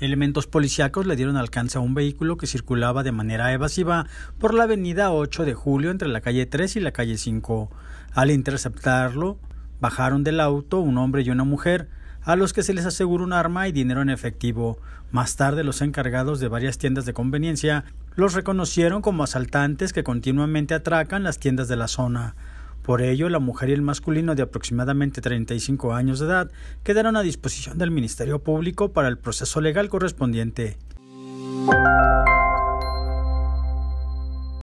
Elementos policíacos le dieron alcance a un vehículo que circulaba de manera evasiva por la avenida 8 de julio entre la calle 3 y la calle 5. Al interceptarlo, bajaron del auto un hombre y una mujer, a los que se les aseguró un arma y dinero en efectivo. Más tarde, los encargados de varias tiendas de conveniencia los reconocieron como asaltantes que continuamente atracan las tiendas de la zona. Por ello, la mujer y el masculino de aproximadamente 35 años de edad quedaron a disposición del Ministerio Público para el proceso legal correspondiente.